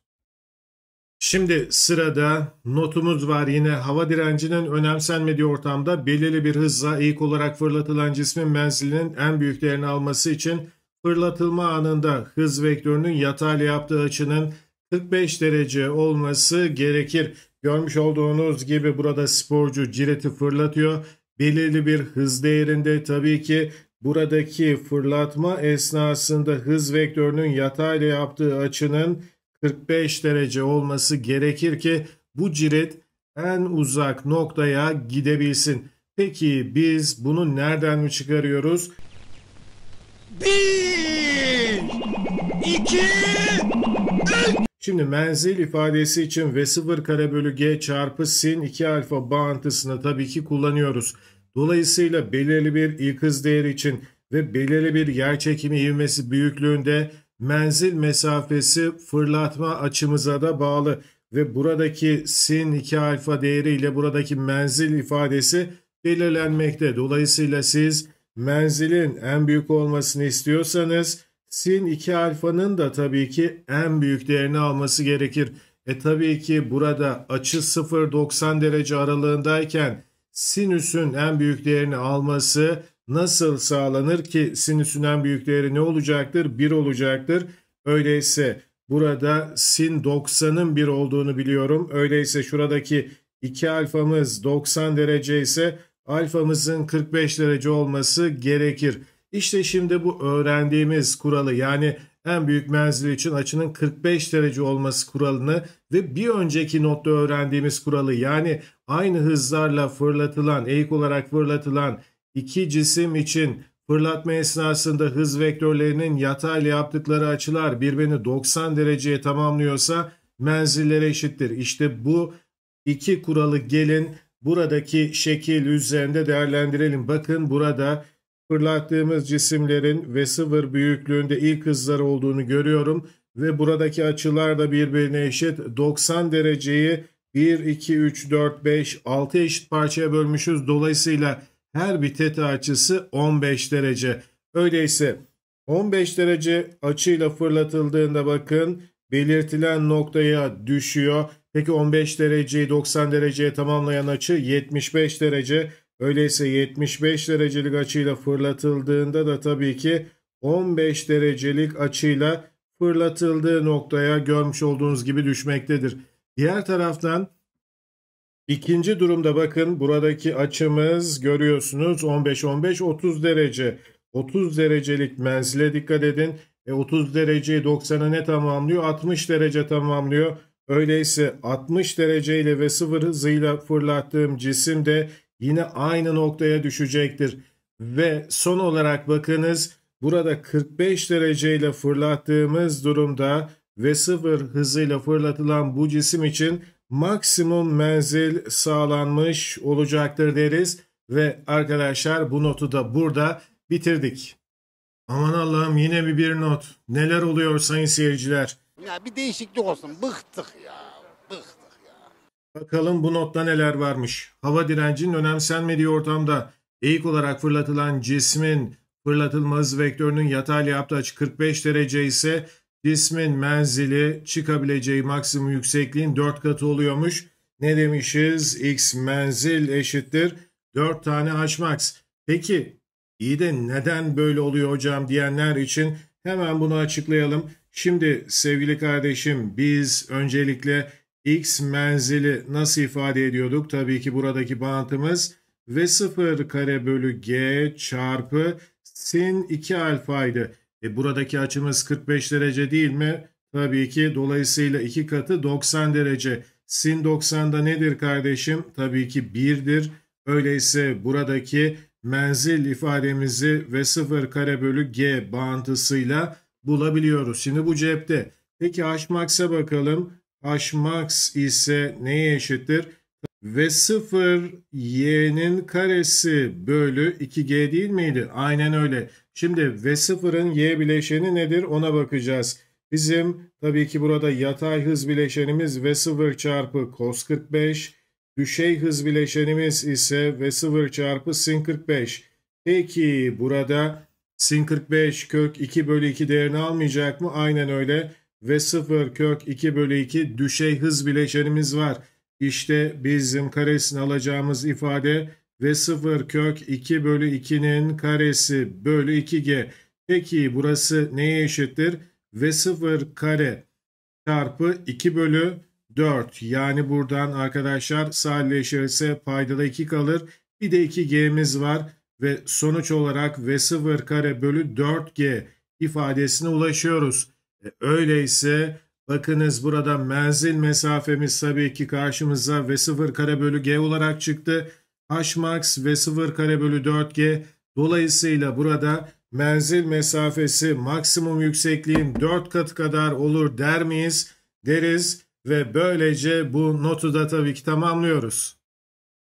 Şimdi sırada notumuz var yine hava direncinin önemsenmediği ortamda belirli bir hızla ilk olarak fırlatılan cismin menzilinin en büyük değerini alması için fırlatılma anında hız vektörünün yatayla yaptığı açının 45 derece olması gerekir. Görmüş olduğunuz gibi burada sporcu cireti fırlatıyor. Belirli bir hız değerinde tabii ki buradaki fırlatma esnasında hız vektörünün yatayla yaptığı açının 45 derece olması gerekir ki bu ciret en uzak noktaya gidebilsin. Peki biz bunu nereden mi çıkarıyoruz? 1, 2, Şimdi menzil ifadesi için V0 kare bölü G çarpı sin 2 alfa bağıntısını tabii ki kullanıyoruz. Dolayısıyla belirli bir ilk hız değeri için ve belirli bir yerçekimi ivmesi büyüklüğünde menzil mesafesi fırlatma açımıza da bağlı ve buradaki sin 2 alfa değeri ile buradaki menzil ifadesi belirlenmekte. Dolayısıyla siz menzilin en büyük olmasını istiyorsanız sin 2 alfanın da tabii ki en büyük değerini alması gerekir. E tabii ki burada açı 0-90 derece aralığındayken sinüsün en büyük değerini alması nasıl sağlanır ki sinüsün en büyük değeri ne olacaktır? 1 olacaktır. Öyleyse burada sin 90'ın 1 olduğunu biliyorum. Öyleyse şuradaki 2 alfamız 90 derece ise alfamızın 45 derece olması gerekir. İşte şimdi bu öğrendiğimiz kuralı yani en büyük menzil için açının 45 derece olması kuralını ve bir önceki notta öğrendiğimiz kuralı yani aynı hızlarla fırlatılan, eğik olarak fırlatılan iki cisim için fırlatma esnasında hız vektörlerinin yatayla yaptıkları açılar birbirini 90 dereceye tamamlıyorsa menzillere eşittir. İşte bu iki kuralı gelin buradaki şekil üzerinde değerlendirelim. Bakın burada fırlattığımız cisimlerin ve sıfır büyüklüğünde ilk hızları olduğunu görüyorum ve buradaki açılar da birbirine eşit 90 dereceyi 1, 2, 3, 4, 5, 6 eşit parçaya bölmüşüz. Dolayısıyla her bir teta açısı 15 derece. Öyleyse 15 derece açıyla fırlatıldığında bakın belirtilen noktaya düşüyor. Peki 15 dereceyi 90 dereceye tamamlayan açı 75 derece. Öyleyse 75 derecelik açıyla fırlatıldığında da tabii ki 15 derecelik açıyla fırlatıldığı noktaya görmüş olduğunuz gibi düşmektedir. Diğer taraftan ikinci durumda bakın buradaki açımız görüyorsunuz 15-15-30 derece. 30 derecelik menzile dikkat edin. E 30 dereceyi 90'a ne tamamlıyor? 60 derece tamamlıyor. Öyleyse 60 dereceyle ve sıfır hızıyla fırlattığım cisim de yine aynı noktaya düşecektir. Ve son olarak bakınız burada 45 dereceyle fırlattığımız durumda ve sıfır hızıyla fırlatılan bu cisim için maksimum menzil sağlanmış olacaktır deriz. Ve arkadaşlar bu notu da burada bitirdik. Aman Allah'ım yine mi bir not? Neler oluyor sayın seyirciler? Ya bir değişiklik olsun bıktık ya. Bakalım bu notta neler varmış. Hava direncinin önemsenmediği ortamda eğik olarak fırlatılan cismin fırlatılma hız vektörünün yatay yaptığı açı 45 derece ise cismin menzili çıkabileceği maksimum yüksekliğin 4 katı oluyormuş. Ne demişiz? X menzil eşittir 4 tane H max. Peki iyi de neden böyle oluyor hocam diyenler için hemen bunu açıklayalım. Şimdi sevgili kardeşim biz öncelikle x menzili nasıl ifade ediyorduk? Tabii ki buradaki bağıntımız v 0 kare bölü g çarpı sin 2 alfaydı. E buradaki açımız 45 derece değil mi? Tabii ki dolayısıyla 2 katı 90 derece. Sin 90'da nedir kardeşim? Tabii ki 1'dir. Öyleyse buradaki menzil ifademizi v 0 kare bölü g bağıntısıyla bulabiliyoruz. Şimdi bu cepte. Peki hmax'a e bakalım h ise neye eşittir? V 0 y'nin karesi bölü 2g değil miydi? Aynen öyle. Şimdi V 0'ın y bileşeni nedir ona bakacağız. Bizim tabii ki burada yatay hız bileşenimiz V 0 çarpı cos 45. Düşey hız bileşenimiz ise V 0 çarpı sin 45. Peki burada sin 45 kök 2 bölü 2 değerini almayacak mı? Aynen öyle. V 0 kök 2 bölü 2 düşey hız bileşenimiz var. İşte bizim karesini alacağımız ifade V 0 kök 2 bölü 2'nin karesi bölü 2g. Peki burası neye eşittir? V 0 kare çarpı 2 bölü 4. Yani buradan arkadaşlar sadeleşirse paydada 2 kalır. Bir de 2g'miz var ve sonuç olarak V0 kare bölü 4g ifadesine ulaşıyoruz. E, öyleyse bakınız burada menzil mesafemiz tabii ki karşımıza V sıfır kare bölü G olarak çıktı. H max V sıfır kare bölü 4G dolayısıyla burada menzil mesafesi maksimum yüksekliğin 4 katı kadar olur der miyiz? Deriz ve böylece bu notu da tabii ki tamamlıyoruz.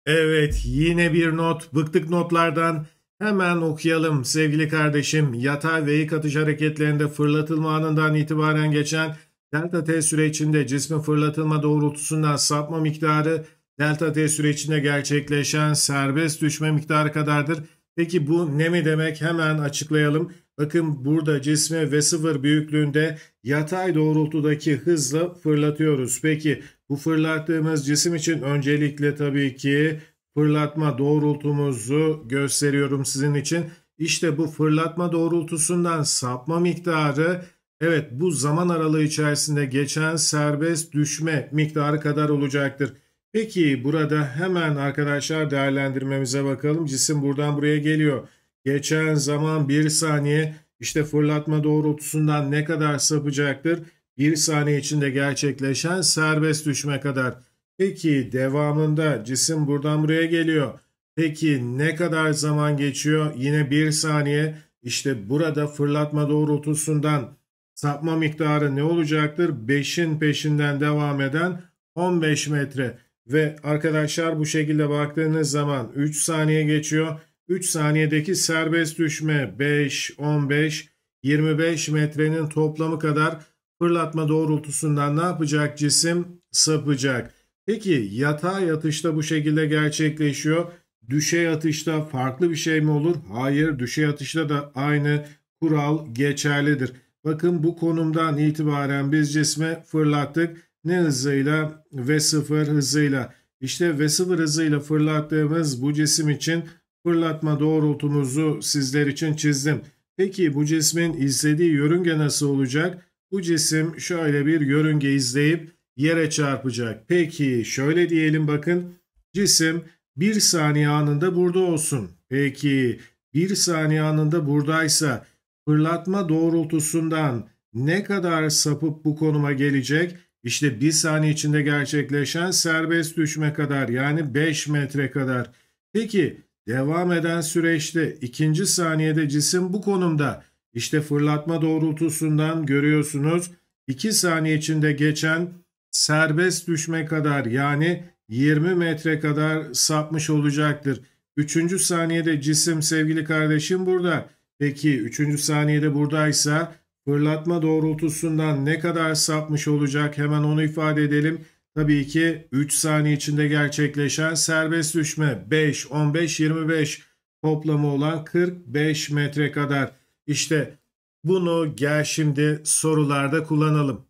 Evet yine bir not bıktık notlardan Hemen okuyalım sevgili kardeşim. Yatay ve eğik atış hareketlerinde fırlatılma anından itibaren geçen delta t sürecinde cismin fırlatılma doğrultusundan sapma miktarı delta t sürecinde gerçekleşen serbest düşme miktarı kadardır. Peki bu ne mi demek? Hemen açıklayalım. Bakın burada cismi V0 büyüklüğünde yatay doğrultudaki hızla fırlatıyoruz. Peki bu fırlattığımız cisim için öncelikle tabii ki fırlatma doğrultumuzu gösteriyorum sizin için. İşte bu fırlatma doğrultusundan sapma miktarı evet bu zaman aralığı içerisinde geçen serbest düşme miktarı kadar olacaktır. Peki burada hemen arkadaşlar değerlendirmemize bakalım. Cisim buradan buraya geliyor. Geçen zaman 1 saniye işte fırlatma doğrultusundan ne kadar sapacaktır? 1 saniye içinde gerçekleşen serbest düşme kadar. Peki devamında cisim buradan buraya geliyor. Peki ne kadar zaman geçiyor? Yine bir saniye. İşte burada fırlatma doğrultusundan sapma miktarı ne olacaktır? 5'in peşinden devam eden 15 metre. Ve arkadaşlar bu şekilde baktığınız zaman 3 saniye geçiyor. 3 saniyedeki serbest düşme 5, 15, 25 metrenin toplamı kadar fırlatma doğrultusundan ne yapacak cisim? Sapacak. Peki yatağa yatışta bu şekilde gerçekleşiyor. Düşe yatışta farklı bir şey mi olur? Hayır düşe yatışta da aynı kural geçerlidir. Bakın bu konumdan itibaren biz cisme fırlattık. Ne hızıyla? V0 hızıyla. İşte V0 hızıyla fırlattığımız bu cisim için fırlatma doğrultumuzu sizler için çizdim. Peki bu cismin izlediği yörünge nasıl olacak? Bu cisim şöyle bir yörünge izleyip yere çarpacak. Peki şöyle diyelim bakın cisim bir saniye anında burada olsun. Peki bir saniye anında buradaysa fırlatma doğrultusundan ne kadar sapıp bu konuma gelecek? İşte bir saniye içinde gerçekleşen serbest düşme kadar yani 5 metre kadar. Peki devam eden süreçte ikinci saniyede cisim bu konumda. İşte fırlatma doğrultusundan görüyorsunuz 2 saniye içinde geçen serbest düşme kadar yani 20 metre kadar sapmış olacaktır. Üçüncü saniyede cisim sevgili kardeşim burada. Peki üçüncü saniyede buradaysa fırlatma doğrultusundan ne kadar sapmış olacak hemen onu ifade edelim. Tabii ki 3 saniye içinde gerçekleşen serbest düşme 5, 15, 25 toplamı olan 45 metre kadar. İşte bunu gel şimdi sorularda kullanalım.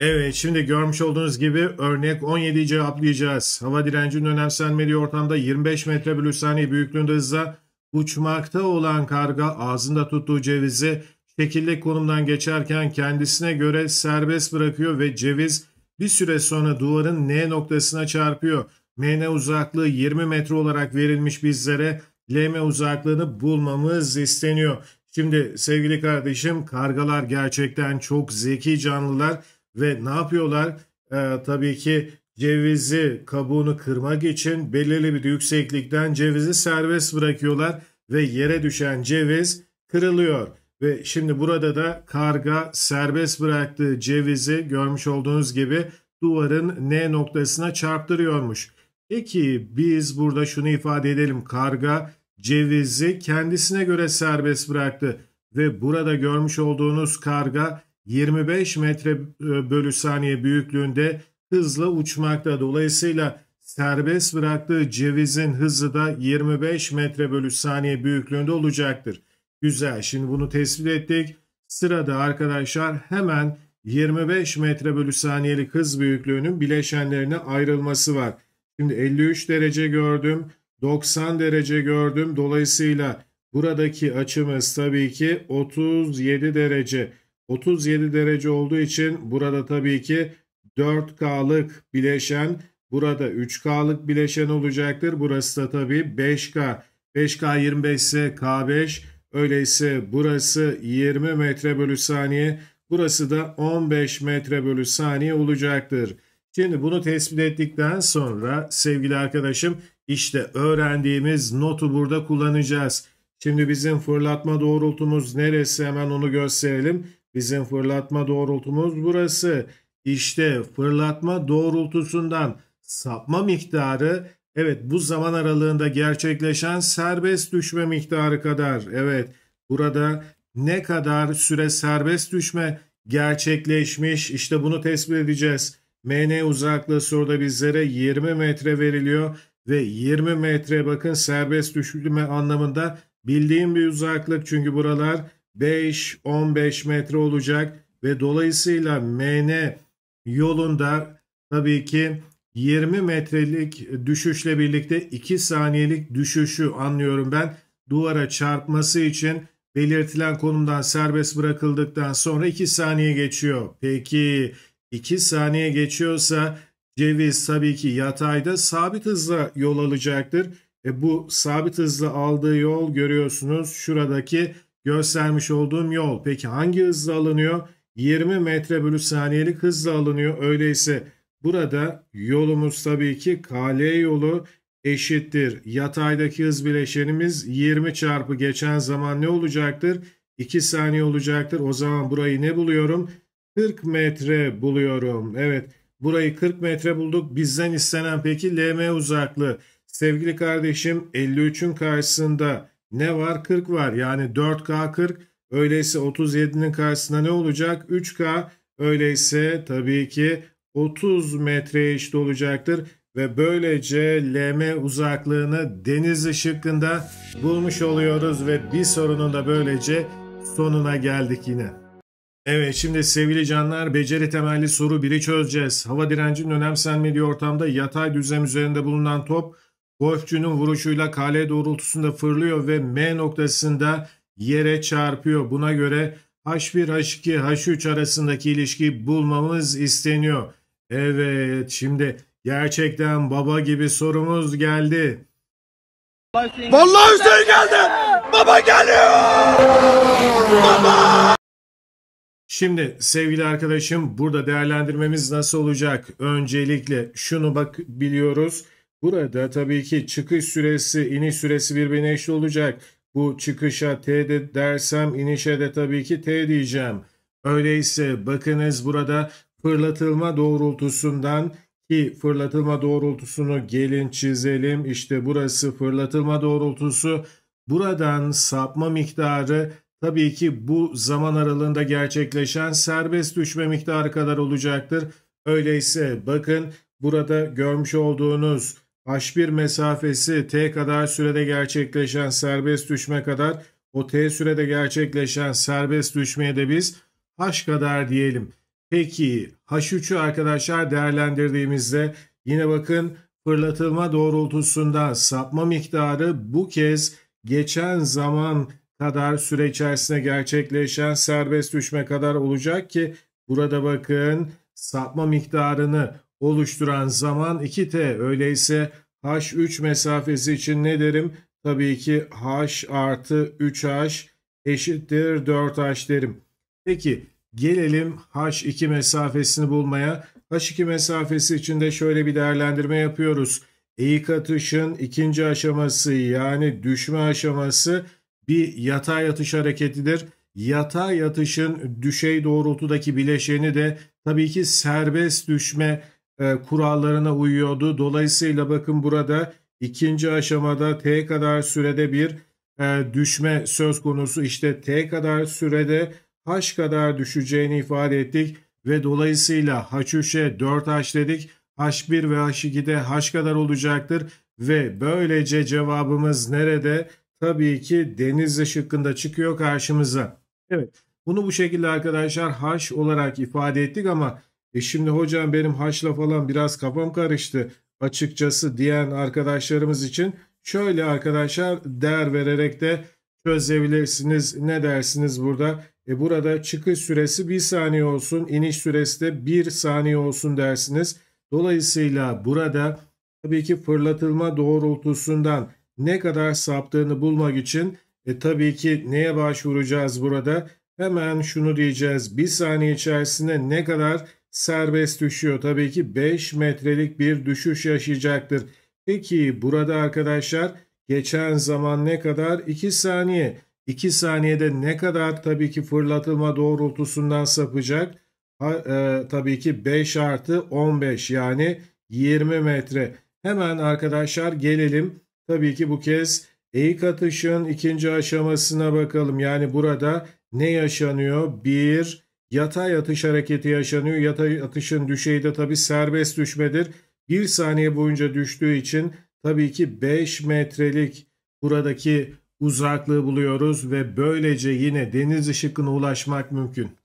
Evet şimdi görmüş olduğunuz gibi örnek 17'yi cevaplayacağız. Hava direncinin önemsenmediği ortamda 25 metre bölü saniye büyüklüğünde hızla uçmakta olan karga ağzında tuttuğu cevizi şekilli konumdan geçerken kendisine göre serbest bırakıyor ve ceviz bir süre sonra duvarın N noktasına çarpıyor. MN uzaklığı 20 metre olarak verilmiş bizlere LM uzaklığını bulmamız isteniyor. Şimdi sevgili kardeşim kargalar gerçekten çok zeki canlılar ve ne yapıyorlar? Ee, tabii ki cevizi kabuğunu kırmak için belirli bir yükseklikten cevizi serbest bırakıyorlar ve yere düşen ceviz kırılıyor. Ve şimdi burada da karga serbest bıraktığı cevizi görmüş olduğunuz gibi duvarın N noktasına çarptırıyormuş. Peki biz burada şunu ifade edelim. Karga cevizi kendisine göre serbest bıraktı ve burada görmüş olduğunuz karga 25 metre e, bölü saniye büyüklüğünde hızla uçmakta. Dolayısıyla serbest bıraktığı cevizin hızı da 25 metre bölü saniye büyüklüğünde olacaktır. Güzel şimdi bunu tespit ettik. Sırada arkadaşlar hemen 25 metre bölü saniyelik hız büyüklüğünün bileşenlerine ayrılması var. Şimdi 53 derece gördüm, 90 derece gördüm. Dolayısıyla buradaki açımız tabii ki 37 derece. 37 derece olduğu için burada tabii ki 4K'lık bileşen burada 3K'lık bileşen olacaktır. Burası da tabii 5K. 5K 25 ise K5. Öyleyse burası 20 metre bölü saniye. Burası da 15 metre bölü saniye olacaktır. Şimdi bunu tespit ettikten sonra sevgili arkadaşım işte öğrendiğimiz notu burada kullanacağız. Şimdi bizim fırlatma doğrultumuz neresi hemen onu gösterelim. Bizim fırlatma doğrultumuz burası. İşte fırlatma doğrultusundan sapma miktarı evet bu zaman aralığında gerçekleşen serbest düşme miktarı kadar. Evet burada ne kadar süre serbest düşme gerçekleşmiş işte bunu tespit edeceğiz. MN uzaklığı soruda bizlere 20 metre veriliyor ve 20 metre bakın serbest düşme anlamında bildiğim bir uzaklık çünkü buralar 5-15 metre olacak ve dolayısıyla MN yolunda tabii ki 20 metrelik düşüşle birlikte 2 saniyelik düşüşü anlıyorum ben. Duvara çarpması için belirtilen konumdan serbest bırakıldıktan sonra 2 saniye geçiyor. Peki 2 saniye geçiyorsa ceviz tabii ki yatayda sabit hızla yol alacaktır. E bu sabit hızla aldığı yol görüyorsunuz şuradaki Göstermiş olduğum yol peki hangi hızla alınıyor? 20 metre bölü saniyelik hızla alınıyor. Öyleyse burada yolumuz tabii ki KL yolu eşittir. Yataydaki hız bileşenimiz 20 çarpı geçen zaman ne olacaktır? 2 saniye olacaktır. O zaman burayı ne buluyorum? 40 metre buluyorum. Evet burayı 40 metre bulduk. Bizden istenen peki LM uzaklığı. Sevgili kardeşim 53'ün karşısında ne var? 40 var. Yani 4K 40. Öyleyse 37'nin karşısında ne olacak? 3K. Öyleyse tabii ki 30 metre eşit olacaktır ve böylece LM uzaklığını deniz ışıkında bulmuş oluyoruz ve bir sorunun da böylece sonuna geldik yine. Evet şimdi sevgili canlar beceri temelli soru 1'i çözeceğiz. Hava direncinin önemsenmediği ortamda yatay düzlem üzerinde bulunan top Golfçünün vuruşuyla kale doğrultusunda fırlıyor ve M noktasında yere çarpıyor. Buna göre H1, H2, H3 arasındaki ilişki bulmamız isteniyor. Evet şimdi gerçekten baba gibi sorumuz geldi. Vallahi Hüseyin geldi. Baba geliyor. Baba. Şimdi sevgili arkadaşım burada değerlendirmemiz nasıl olacak? Öncelikle şunu bak biliyoruz. Burada tabii ki çıkış süresi, iniş süresi birbirine eşit olacak. Bu çıkışa T de dersem inişe de tabii ki T diyeceğim. Öyleyse bakınız burada fırlatılma doğrultusundan ki fırlatılma doğrultusunu gelin çizelim. İşte burası fırlatılma doğrultusu. Buradan sapma miktarı tabii ki bu zaman aralığında gerçekleşen serbest düşme miktarı kadar olacaktır. Öyleyse bakın burada görmüş olduğunuz H1 mesafesi T kadar sürede gerçekleşen serbest düşme kadar o T sürede gerçekleşen serbest düşmeye de biz H kadar diyelim. Peki H3'ü arkadaşlar değerlendirdiğimizde yine bakın fırlatılma doğrultusunda sapma miktarı bu kez geçen zaman kadar süre içerisinde gerçekleşen serbest düşme kadar olacak ki burada bakın sapma miktarını oluşturan zaman 2t. Öyleyse h3 mesafesi için ne derim? Tabii ki h artı 3h eşittir 4h derim. Peki gelelim h2 mesafesini bulmaya. h2 mesafesi için de şöyle bir değerlendirme yapıyoruz. Eğik atışın ikinci aşaması yani düşme aşaması bir yatay atış hareketidir. Yatay atışın düşey doğrultudaki bileşeni de tabii ki serbest düşme e, kurallarına uyuyordu. Dolayısıyla bakın burada ikinci aşamada T kadar sürede bir e, düşme söz konusu. İşte T kadar sürede H kadar düşeceğini ifade ettik ve dolayısıyla H3'e 4H dedik. H1 ve H2'de H kadar olacaktır ve böylece cevabımız nerede? Tabii ki Denizli şıkkında çıkıyor karşımıza. Evet bunu bu şekilde arkadaşlar H olarak ifade ettik ama e şimdi hocam benim haşla falan biraz kafam karıştı açıkçası diyen arkadaşlarımız için şöyle arkadaşlar değer vererek de çözebilirsiniz. Ne dersiniz burada? E burada çıkış süresi 1 saniye olsun, iniş süresi de 1 saniye olsun dersiniz. Dolayısıyla burada tabii ki fırlatılma doğrultusundan ne kadar saptığını bulmak için e tabii ki neye başvuracağız burada? Hemen şunu diyeceğiz. 1 saniye içerisinde ne kadar serbest düşüyor. Tabii ki 5 metrelik bir düşüş yaşayacaktır. Peki burada arkadaşlar geçen zaman ne kadar? 2 saniye. 2 saniyede ne kadar tabii ki fırlatılma doğrultusundan sapacak? Ha, e, tabii ki 5 artı 15 yani 20 metre. Hemen arkadaşlar gelelim. Tabii ki bu kez eğik atışın ikinci aşamasına bakalım. Yani burada ne yaşanıyor? 1, Yatay atış hareketi yaşanıyor. Yatay atışın düşeyi de tabii serbest düşmedir. Bir saniye boyunca düştüğü için tabii ki 5 metrelik buradaki uzaklığı buluyoruz ve böylece yine deniz ışıkına ulaşmak mümkün.